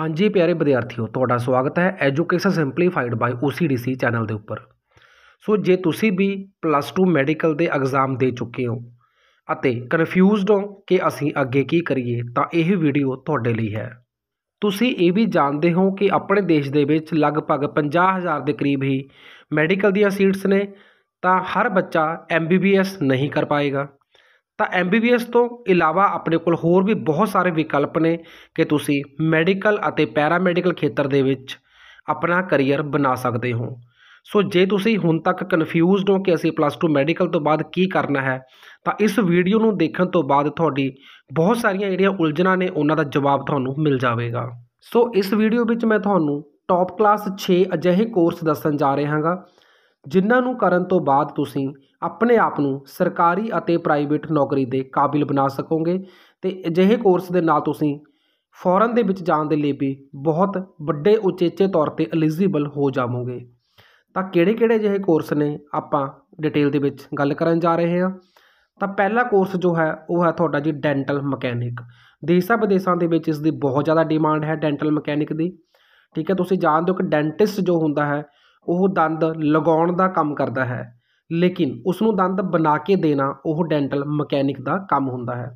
ਹਾਂਜੀ ਪਿਆਰੇ ਵਿਦਿਆਰਥੀਓ ਤੁਹਾਡਾ ਸਵਾਗਤ ਹੈ education simplified by OCDC channel ਦੇ ਉੱਪਰ ਸੋ ਜੇ ਤੁਸੀਂ ਵੀ ਪਲੱਸ 2 ਮੈਡੀਕਲ ਦੇ ਐਗਜ਼ਾਮ ਦੇ ਚੁੱਕੇ ਹੋ ਅਤੇ ਕਨਫਿਊਜ਼ਡ ਹੋ ਕਿ ਅਸੀਂ ਅੱਗੇ ਕੀ ਕਰੀਏ ਤਾਂ ਇਹ ਵੀਡੀਓ ਤੁਹਾਡੇ ਲਈ ਹੈ ਤੁਸੀਂ ਇਹ ਵੀ ਜਾਣਦੇ ਹੋ ਕਿ ਆਪਣੇ ਦੇਸ਼ ਦੇ ਵਿੱਚ ਲਗਭਗ 50000 ਦੇ ਕਰੀਬ ਹੀ ਮੈਡੀਕਲ ਦੀਆਂ ਸੀਟਸ ਨੇ ਤਾਂ ਹਰ ਬੱਚਾ MBBS ਨਹੀਂ ਕਰ ਪਾਏਗਾ ਤਾਂ ਐਮਬੀਬੀਐਸ ਤੋਂ ਇਲਾਵਾ ਆਪਣੇ ਕੋਲ ਹੋਰ ਵੀ ਬਹੁਤ ਸਾਰੇ ਵਿਕਲਪ ਨੇ ਕਿ ਤੁਸੀਂ ਮੈਡੀਕਲ ਅਤੇ ਪੈਰਾਮੈਡੀਕਲ ਖੇਤਰ ਦੇ ਵਿੱਚ ਆਪਣਾ ਕਰੀਅਰ ਬਣਾ ਸਕਦੇ ਹੋ ਸੋ ਜੇ ਤੁਸੀਂ ਹੁਣ ਤੱਕ ਕਨਫਿਊਜ਼ਡ ਹੋ ਕਿ ਅਸੀਂ ਪਲੱਸ 2 ਮੈਡੀਕਲ ਤੋਂ ਬਾਅਦ ਕੀ ਕਰਨਾ ਹੈ ਤਾਂ ਇਸ ਵੀਡੀਓ ਨੂੰ ਦੇਖਣ ਤੋਂ ਬਾਅਦ ਤੁਹਾਡੀ ਬਹੁਤ ਸਾਰੀਆਂ ਜਿਹੜੀਆਂ ਉਲਝਣਾਂ ਨੇ ਉਹਨਾਂ ਦਾ ਜਵਾਬ ਤੁਹਾਨੂੰ ਮਿਲ ਜਾਵੇਗਾ ਸੋ ਇਸ ਵੀਡੀਓ ਵਿੱਚ ਮੈਂ ਤੁਹਾਨੂੰ ਟੌਪ ਕਲਾਸ 6 ਅਜਿਹੇ ਕੋਰਸ ਦੱਸਣ ਜਾ ਰਿਹਾ ਹਾਂਗਾ ਜਿਨ੍ਹਾਂ ਨੂੰ ਕਰਨ ਤੋਂ ਬਾਅਦ ਤੁਸੀਂ ਆਪਣੇ ਆਪ ਨੂੰ ਸਰਕਾਰੀ ਅਤੇ ਪ੍ਰਾਈਵੇਟ ਨੌਕਰੀ ਦੇ ਕਾਬਿਲ ਬਣਾ ਸਕੋਗੇ ਤੇ ਅਜਿਹੇ ਕੋਰਸ ਦੇ ਨਾਲ ਤੁਸੀਂ ਫੋਰਨ ਦੇ ਵਿੱਚ ਜਾਣ ਦੇ ਲਈ ਵੀ ਬਹੁਤ ਵੱਡੇ ਉਚੇਚੇ ਤੌਰ ਤੇ ਐਲੀਜੀਬਲ ਹੋ ਜਾਵੋਗੇ ਤਾਂ ਕਿਹੜੇ-ਕਿਹੜੇ ਅਜਿਹੇ ਕੋਰਸ ਨੇ ਆਪਾਂ ਡਿਟੇਲ ਦੇ ਵਿੱਚ ਗੱਲ ਕਰਨ ਜਾ ਰਹੇ ਹਾਂ ਤਾਂ ਪਹਿਲਾ ਕੋਰਸ ਜੋ ਹੈ ਉਹ ਹੈ ਤੁਹਾਡਾ ਜੀ ਡੈਂਟਲ ਮਕੈਨਿਕ ਦੇਸ਼ਾਂ ਵਿਦੇਸ਼ਾਂ ਦੇ ਵਿੱਚ ਇਸ ਦੀ ਬਹੁਤ ਜ਼ਿਆਦਾ ਡਿਮਾਂਡ ਹੈ ਡੈਂਟਲ ਮਕੈਨਿਕ ਦੀ ਠੀਕ ਹੈ ਤੁਸੀਂ ਜਾਣਦੇ ਹੋ ਕਿ ਡੈਂਟਿਸਟ ਜੋ ਹੁੰਦਾ ਹੈ ਉਹ ਦੰਦ ਲਗਾਉਣ ਦਾ ਕੰਮ ਕਰਦਾ ਹੈ ਲੇਕਿਨ ਉਸ ਨੂੰ ਦੰਦ ਬਣਾ ਕੇ ਦੇਣਾ ਉਹ ਡੈਂਟਲ ਮਕੈਨਿਕ ਦਾ ਕੰਮ ਹੁੰਦਾ ਹੈ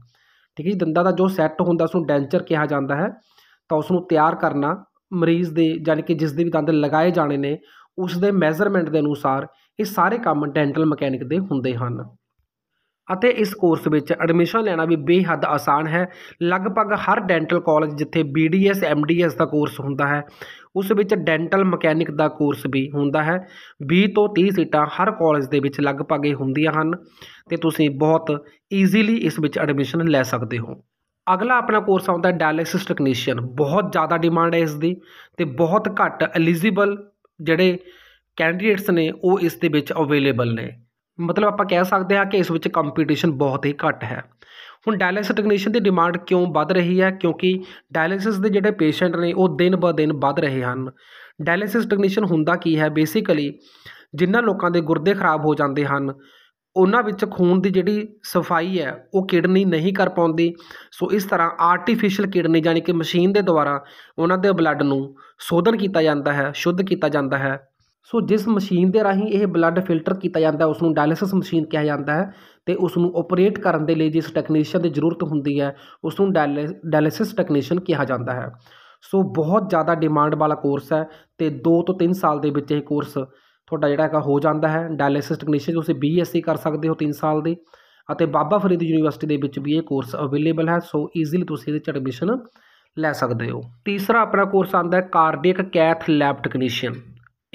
ਠੀਕ ਹੈ ਜੀ ਦੰਦਾਂ ਦਾ ਜੋ ਸੈੱਟ ਹੁੰਦਾ ਉਸ ਨੂੰ ਡੈਂਚਰ ਕਿਹਾ ਜਾਂਦਾ ਹੈ ਤਾਂ ਉਸ ਨੂੰ ਤਿਆਰ ਕਰਨਾ ਮਰੀਜ਼ ਦੇ ਯਾਨੀ ਕਿ ਜਿਸ ਦੇ ਵੀ ਦੰਦ ਲਗਾਏ ਜਾਣੇ ਨੇ ਉਸ ਦੇ ਮੈਜ਼ਰਮੈਂਟ ਦੇ ਅਨੁਸਾਰ ਇਹ ਸਾਰੇ ਕੰਮ ਡੈਂਟਲ ਮਕੈਨਿਕ ਦੇ ਹੁੰਦੇ ਹਨ ਅਤੇ ਇਸ ਕੋਰਸ ਵਿੱਚ ਐਡਮਿਸ਼ਨ ਲੈਣਾ ਵੀ ਬੇਹੱਦ ਆਸਾਨ ਹੈ ਲਗਭਗ ਹਰ ਡੈਂਟਲ ਕਾਲਜ ਜਿੱਥੇ ਬੀਡੀਐਸ ਐਮਡੀਐਸ ਦਾ ਕੋਰਸ ਹੁੰਦਾ ਹੈ ਉਸ ਵਿੱਚ ਡੈਂਟਲ ਮਕੈਨਿਕ ਦਾ ਕੋਰਸ ਵੀ ਹੁੰਦਾ ਹੈ 20 ਤੋਂ 30 ਸੀਟਾਂ ਹਰ ਕਾਲਜ ਦੇ ਵਿੱਚ ਲਗਭਗ ਇਹ ਹੁੰਦੀਆਂ ਹਨ ਤੇ ਤੁਸੀਂ ਬਹੁਤ ਈਜ਼ੀਲੀ ਇਸ ਵਿੱਚ ਐਡਮਿਸ਼ਨ ਲੈ ਸਕਦੇ ਹੋ ਅਗਲਾ ਆਪਣਾ ਕੋਰਸ ਆਉਂਦਾ ਡਾਇਲਿਸਿਸ ਟੈਕਨੀਸ਼ੀਅਨ ਬਹੁਤ ਜ਼ਿਆਦਾ ਡਿਮਾਂਡ ਹੈ ਇਸ ਦੀ ਤੇ ਬਹੁਤ ਘੱਟ ਐਲੀਜੀਬਲ ਜਿਹੜੇ ਕੈਂਡੀਡੇਟਸ ਨੇ ਉਹ ਇਸ ਦੇ ਵਿੱਚ ਅਵੇਲੇਬਲ ਨੇ ਮਤਲਬ ਆਪਾਂ ਕਹਿ ਸਕਦੇ ਹਾਂ ਕਿ ਇਸ ਵਿੱਚ ਕੰਪੀਟੀਸ਼ਨ ਬਹੁਤ ਹੀ ਘੱਟ ਹੈ ਹੁਣ ਡਾਇਲਿਸਿਸ ਟੈਕਨੀਸ਼ੀਅਨ ਦੀ ਡਿਮਾਂਡ ਕਿਉਂ ਵੱਧ ਰਹੀ ਹੈ ਕਿਉਂਕਿ ਡਾਇਲਿਸਿਸ ਦੇ ਜਿਹੜੇ ਪੇਸ਼ੈਂਟ ਨੇ ਉਹ ਦਿਨ ਬ ਦਿਨ ਵੱਧ ਰਹੇ ਹਨ ਡਾਇਲਿਸਿਸ ਟੈਕਨੀਸ਼ੀਅਨ ਹੁੰਦਾ ਕੀ ਹੈ ਬੇਸਿਕਲੀ ਜਿਨ੍ਹਾਂ ਲੋਕਾਂ ਦੇ ਗੁਰਦੇ ਖਰਾਬ ਹੋ ਜਾਂਦੇ ਹਨ ਉਹਨਾਂ ਵਿੱਚ ਖੂਨ ਦੀ ਜਿਹੜੀ ਸਫਾਈ ਹੈ ਉਹ ਕਿਡਨੀ ਨਹੀਂ ਕਰ ਪਾਉਂਦੀ ਸੋ ਇਸ ਤਰ੍ਹਾਂ ਆਰਟੀਫੀਸ਼ੀਅਲ ਕਿਡਨੀ ਯਾਨੀ ਕਿ ਮਸ਼ੀਨ ਦੇ ਦੁਆਰਾ ਉਹਨਾਂ ਦੇ ਬਲੱਡ ਨੂੰ ਸੋਧਨ ਕੀਤਾ ਜਾਂਦਾ ਹੈ ਸ਼ੁੱਧ ਕੀਤਾ ਜਾਂਦਾ ਹੈ ਸੋ ਜਿਸ ਮਸ਼ੀਨ ਦੇ ਰਾਹੀਂ ਇਹ ਬਲੱਡ ਫਿਲਟਰ ਕੀਤਾ ਜਾਂਦਾ ਉਸ ਨੂੰ ਡਾਇਲਿਸਿਸ ਮਸ਼ੀਨ ਕਿਹਾ ਜਾਂਦਾ ਹੈ ਤੇ ਉਸ ਨੂੰ ਆਪਰੇਟ ਕਰਨ ਦੇ ਲਈ ਜਿਸ ਟੈਕਨੀਸ਼ੀਅਨ ਦੀ ਜ਼ਰੂਰਤ ਹੁੰਦੀ ਹੈ ਉਸ ਨੂੰ ਡਾਇਲਿਸਿਸ ਟੈਕਨੀਸ਼ੀਅਨ ਕਿਹਾ ਜਾਂਦਾ ਹੈ ਸੋ ਬਹੁਤ ਜ਼ਿਆਦਾ ਡਿਮਾਂਡ ਵਾਲਾ ਕੋਰਸ ਹੈ ਤੇ 2 ਤੋਂ 3 ਸਾਲ ਦੇ ਵਿੱਚ ਇਹ ਕੋਰਸ ਤੁਹਾਡਾ ਜਿਹੜਾ ਹੈਗਾ ਹੋ ਜਾਂਦਾ ਹੈ ਡਾਇਲਿਸਿਸ ਟੈਕਨੀਸ਼ੀਅਨ ਤੁਸੀਂ ਬੀਐਸਸੀ ਕਰ ਸਕਦੇ ਹੋ 3 ਸਾਲ ਦੇ ਅਤੇ ਬਾਬਾ ਫਰੀਦ ਯੂਨੀਵਰਸਿਟੀ ਦੇ ਵਿੱਚ ਵੀ ਇਹ ਕੋਰਸ ਅਵੇਲੇਬਲ ਹੈ ਸੋ ਈਜ਼ੀਲੀ ਤੁਸੀਂ ਇਹਦੇ ਚ ਐਡਮਿਸ਼ਨ ਲੈ ਸਕਦੇ ਹੋ ਤੀਸਰਾ ਆਪਣਾ ਕੋਰਸ ਆਂਦਾ ਹੈ ਕਾਰਡੀਅਕ ਕੈਥ ਲੈਬ ਟੈਕਨੀਸ਼ੀਅਨ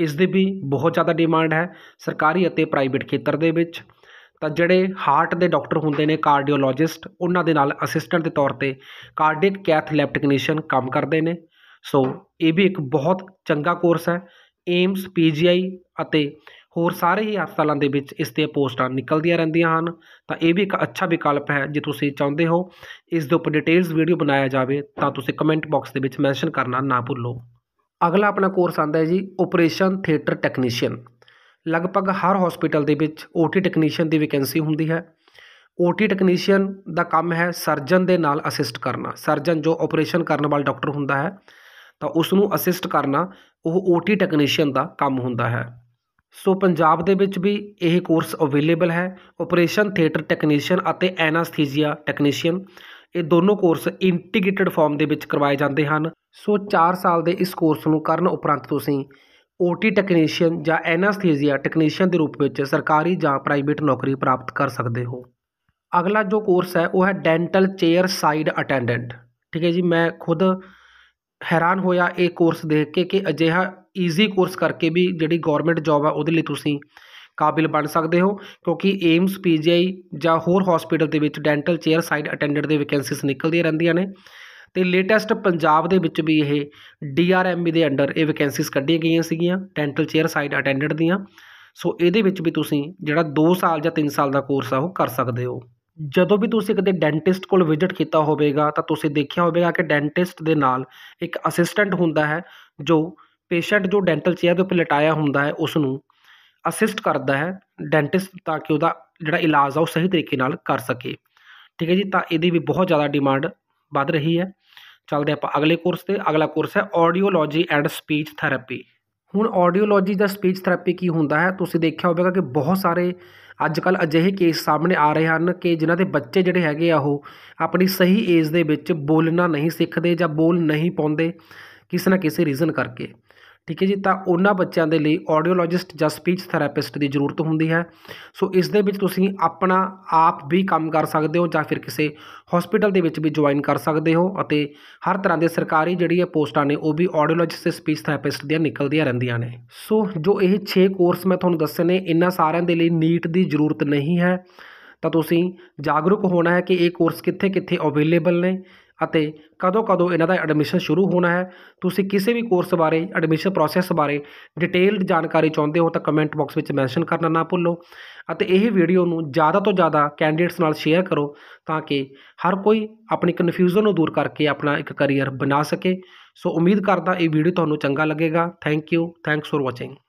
ਇਸ ਦੀ ਵੀ ਬਹੁਤ ਜ਼ਿਆਦਾ ਡਿਮਾਂਡ ਹੈ ਸਰਕਾਰੀ ਅਤੇ ਪ੍ਰਾਈਵੇਟ ਖੇਤਰ ਦੇ ਵਿੱਚ ਤਾਂ ਜਿਹੜੇ ਹਾਰਟ ਦੇ ਡਾਕਟਰ ਹੁੰਦੇ ਨੇ ਕਾਰਡੀਓਲੋਜਿਸਟ ਉਹਨਾਂ ਦੇ ਨਾਲ ਅਸਿਸਟੈਂਟ ਦੇ ਤੌਰ 'ਤੇ ਕਾਰਡਿਕ ਕੈਥ ਲੈਬ ਟੈਕਨੀਸ਼ੀਅਨ ਕੰਮ ਕਰਦੇ ਨੇ ਸੋ ਇਹ ਵੀ ਇੱਕ ਬਹੁਤ ਚੰਗਾ ਕੋਰਸ ਹੈ ਏਮਸ ਪੀਜੀਆਈ ਅਤੇ ਹੋਰ ਸਾਰੇ ਹੀ ਹਸਪਤਾਲਾਂ ਦੇ ਵਿੱਚ ਇਸ 'ਤੇ ਪੋਸਟਾਂ ਨਿਕਲਦੀਆਂ ਰਹਿੰਦੀਆਂ ਹਨ ਤਾਂ ਇਹ ਵੀ ਇੱਕ ਅੱਛਾ ਵਿਕਲਪ ਹੈ ਜੇ ਤੁਸੀਂ ਚਾਹੁੰਦੇ ਹੋ ਇਸ ਦੇ ਉੱਪਰ ਡਿਟੇਲਸ ਵੀਡੀਓ ਬਣਾਇਆ ਜਾਵੇ ਤਾਂ ਤੁਸੀਂ ਕਮੈਂਟ ਬਾਕਸ ਦੇ ਵਿੱਚ ਮੈਂਸ਼ਨ ਕਰਨਾ ਨਾ ਭੁੱਲੋ ਅਗਲਾ ਆਪਣਾ ਕੋਰਸ ਆਂਦਾ ਹੈ ਜੀ ਆਪਰੇਸ਼ਨ ਥੀਏਟਰ ਟੈਕਨੀਸ਼ੀਅਨ ਲਗਭਗ ਹਰ ਹਸਪੀਟਲ ਦੇ ਵਿੱਚ ਓਟੀ ਟੈਕਨੀਸ਼ੀਅਨ ਦੀ ਵੈਕੈਂਸੀ ਹੁੰਦੀ ਹੈ ਓਟੀ ਟੈਕਨੀਸ਼ੀਅਨ ਦਾ ਕੰਮ ਹੈ ਸਰਜਨ ਦੇ ਨਾਲ ਅਸਿਸਟ ਕਰਨਾ ਸਰਜਨ ਜੋ ਆਪਰੇਸ਼ਨ ਕਰਨ ਵਾਲਾ ਡਾਕਟਰ ਹੁੰਦਾ ਹੈ ਤਾਂ ਉਸ ਨੂੰ ਅਸਿਸਟ ਕਰਨਾ ਉਹ ਓਟੀ ਟੈਕਨੀਸ਼ੀਅਨ ਦਾ ਕੰਮ ਹੁੰਦਾ ਹੈ ਸੋ ਪੰਜਾਬ ਦੇ ਵਿੱਚ ਵੀ ਇਹ ਕੋਰਸ ਅਵੇਲੇਬਲ ਹੈ ਆਪਰੇਸ਼ਨ ਥੀਏਟਰ ਟੈਕਨੀਸ਼ੀਅਨ ਅਤੇ ਐਨਾਸਥੀਸੀਆ ਟੈਕਨੀਸ਼ੀਅਨ ਇਹ ਦੋਨੋਂ ਕੋਰਸ ਇੰਟੀਗ੍ਰੇਟਿਡ ਫਾਰਮ ਦੇ ਵਿੱਚ ਕਰਵਾਏ ਜਾਂਦੇ ਹਨ ਸੋ 4 ਸਾਲ ਦੇ ਇਸ ਕੋਰਸ ਨੂੰ ਕਰਨ ਉਪਰੰਤ ਤੁਸੀਂ ਓਟੀ ਟੈਕਨੀਸ਼ੀਅਨ ਜਾਂ ਐਨਾਸਥੀਸੀਆ ਟੈਕਨੀਸ਼ੀਅਨ ਦੇ ਰੂਪ ਵਿੱਚ ਸਰਕਾਰੀ ਜਾਂ ਪ੍ਰਾਈਵੇਟ ਨੌਕਰੀ ਪ੍ਰਾਪਤ ਕਰ ਸਕਦੇ ਹੋ ਅਗਲਾ ਜੋ ਕੋਰਸ ਹੈ ਉਹ ਹੈ ਡੈਂਟਲ ਚੇਅਰ ਸਾਈਡ ਅਟੈਂਡੈਂਟ ਠੀਕ ਹੈ ਜੀ ਮੈਂ ਖੁਦ ਹੈਰਾਨ ਹੋਇਆ ਇਹ ਕੋਰਸ ਦੇਖ ਕੇ ਕਿ ਅਜਿਹਾ ਈਜ਼ੀ ਕੋਰਸ ਕਰਕੇ ਵੀ ਜਿਹੜੀ ਗਵਰਨਮੈਂਟ ਜੌਬ ਹੈ ਉਹਦੇ ਲਈ ਤੁਸੀਂ ਕਾਬਿਲ ਬਣ ਸਕਦੇ ਹੋ ਕਿਉਂਕਿ ਏਮਸ ਪੀਜੀਆਈ ਜਾਂ ਹੋਰ ਹਸਪੀਟਲ ਦੇ ਵਿੱਚ ਡੈਂਟਲ ਚੇਅਰ ਸਾਈਡ ਅਟੈਂਡੈਂਟ ਦੇ ਵੈਕੈਂਸੀਜ਼ ਨਿਕਲਦੀਆਂ ਰਹਿੰਦੀਆਂ ਨੇ ਤੇ ਲੇਟੈਸਟ ਪੰਜਾਬ ਦੇ ਵਿੱਚ ਵੀ ਇਹ ਡੀ ਦੇ ਅੰਡਰ ਇਹ ਵੈਕੈਂਸੀਸ ਕੱਢੀਆਂ ਗਈਆਂ ਸੀਗੀਆਂ ਡੈਂਟਲ ਚੇਅਰ ਸਾਈਡ ਅਟੈਂਡੈਂਟ ਦੀਆਂ ਸੋ ਇਹਦੇ ਵਿੱਚ ਵੀ ਤੁਸੀਂ ਜਿਹੜਾ 2 ਸਾਲ ਜਾਂ 3 ਸਾਲ ਦਾ ਕੋਰਸ ਆ ਉਹ ਕਰ ਸਕਦੇ ਹੋ ਜਦੋਂ ਵੀ ਤੁਸੀਂ ਕਦੇ ਡੈਂਟਿਸਟ ਕੋਲ ਵਿਜ਼ਿਟ ਕੀਤਾ ਹੋਵੇਗਾ ਤਾਂ ਤੁਸੀਂ ਦੇਖਿਆ ਹੋਵੇਗਾ ਕਿ ਡੈਂਟਿਸਟ ਦੇ ਨਾਲ ਇੱਕ ਅਸਿਸਟੈਂਟ ਹੁੰਦਾ ਹੈ ਜੋ ਪੇਸ਼ੈਂਟ ਜੋ ਡੈਂਟਲ ਚੇਅਰ ਦੇ ਉੱਪਰ ਲਟਾਇਆ ਹੁੰਦਾ ਹੈ ਉਸ ਨੂੰ ਅਸਿਸਟ ਕਰਦਾ ਹੈ ਡੈਂਟਿਸਟ ਤਾਂ ਕਿ ਉਹਦਾ ਜਿਹੜਾ ਇਲਾਜ ਆ ਉਹ ਸਹੀ ਤਰੀਕੇ ਨਾਲ ਕਰ ਸਕੇ ਠੀਕ ਹੈ ਜੀ ਤਾਂ ਇਹਦੀ ਵੀ ਬਹੁਤ ਜ਼ਿਆਦਾ ਡਿਮਾਂਡ ਵੱਧ ਰਹੀ ਹੈ ਚੱਲਦੇ ਆਪਾਂ ਅਗਲੇ ਕੋਰਸ ਤੇ ਅਗਲਾ ਕੋਰਸ ਹੈ ਆਡੀਓਲੋਜੀ ਐਂਡ ਸਪੀਚ ਥੈਰੇਪੀ ਹੁਣ ਆਡੀਓਲੋਜੀ ਦਾ ਸਪੀਚ ਥੈਰੇਪੀ ਕੀ ਹੁੰਦਾ ਹੈ ਤੁਸੀਂ ਦੇਖਿਆ ਹੋਵੇਗਾ ਕਿ ਬਹੁਤ ਸਾਰੇ ਅੱਜ ਕੱਲ ਅਜਿਹੇ ਕੇਸ ਸਾਹਮਣੇ ਆ ਰਹੇ ਹਨ ਕਿ ਜਿਨ੍ਹਾਂ ਦੇ ਬੱਚੇ ਜਿਹੜੇ ਹੈਗੇ ਆ ਉਹ ਆਪਣੀ ਸਹੀ ਏਜ ਦੇ ਵਿੱਚ ਬੋਲਣਾ ਨਹੀਂ ਸਿੱਖਦੇ ਜਾਂ ਬੋਲ ਨਹੀਂ ਪਾਉਂਦੇ ਕਿਸੇ ਨਾ ਕਿਸੇ ਰੀਜ਼ਨ ਕਰਕੇ ਠੀਕ ਹੈ ਜੀ ਤਾਂ ਉਹਨਾਂ ਬੱਚਿਆਂ ਦੇ ਲਈ ਆਡੀਓਲੋਜਿਸਟ ਜਾਂ ਸਪੀਚ ਥੈਰੇਪਿਸਟ ਦੀ ਜ਼ਰੂਰਤ ਹੁੰਦੀ ਹੈ ਸੋ ਇਸ ਦੇ ਵਿੱਚ ਤੁਸੀਂ ਆਪਣਾ ਆਪ ਵੀ ਕੰਮ ਕਰ ਸਕਦੇ ਹੋ ਜਾਂ ਫਿਰ ਕਿਸੇ ਹਸਪੀਟਲ ਦੇ ਵਿੱਚ ਵੀ ਜੁਆਇਨ ਕਰ ਸਕਦੇ ਹੋ ਅਤੇ ਹਰ ਤਰ੍ਹਾਂ ਦੇ ਸਰਕਾਰੀ ਜਿਹੜੀ ਹੈ ਪੋਸਟਾਂ ਨੇ ਉਹ ਵੀ ਆਡੀਓਲੋਜਿਸਟ ਤੇ ਸਪੀਚ ਥੈਰੇਪਿਸਟ ਦੀਆਂ ਨਿਕਲਦੀਆਂ ਰਹਿੰਦੀਆਂ ਨੇ ਸੋ ਜੋ ਇਹ 6 ਕੋਰਸ ਮੈਂ ਤੁਹਾਨੂੰ ਦੱਸੇ ਨੇ ਇਹਨਾਂ ਸਾਰਿਆਂ ਦੇ ਲਈ ਨੀਟ ਦੀ ਜ਼ਰੂਰਤ ਨਹੀਂ ਹੈ ਤਾਂ ਤੁਸੀਂ ਜਾਗਰੂਕ ਹੋਣਾ ਹੈ ਕਿ ਇਹ ਕੋਰਸ ਕਿੱਥੇ ਕਿੱਥੇ ਅਵੇਲੇਬਲ ਨੇ ਅਤੇ ਕਦੋਂ ਕਦੋਂ ਇਹਨਾਂ ਦਾ ਐਡਮਿਸ਼ਨ ਸ਼ੁਰੂ ਹੋਣਾ ਹੈ ਤੁਸੀਂ ਕਿਸੇ ਵੀ ਕੋਰਸ ਬਾਰੇ ਐਡਮਿਸ਼ਨ ਪ੍ਰੋਸੈਸ ਬਾਰੇ ਡਿਟੇਲਡ ਜਾਣਕਾਰੀ ਚਾਹੁੰਦੇ ਹੋ ਤਾਂ ਕਮੈਂਟ ਬਾਕਸ ਵਿੱਚ ਮੈਂਸ਼ਨ ਕਰਨਾ ਨਾ ਭੁੱਲੋ ਅਤੇ ਇਹ ਵੀਡੀਓ ਨੂੰ ਜ਼ਿਆਦਾ ਤੋਂ ਜ਼ਿਆਦਾ ਕੈਂਡੀਡੇਟਸ ਨਾਲ ਸ਼ੇਅਰ ਕਰੋ ਤਾਂ ਕਿ ਹਰ ਕੋਈ ਆਪਣੀ ਕਨਫਿਊਜ਼ਨ ਨੂੰ ਦੂਰ ਕਰਕੇ ਆਪਣਾ ਇੱਕ ਕੈਰੀਅਰ ਬਣਾ ਸਕੇ ਸੋ ਉਮੀਦ ਕਰਦਾ ਇਹ ਵੀਡੀਓ ਤੁਹਾਨੂੰ ਚੰਗਾ ਲੱਗੇਗਾ thank you thanks for watching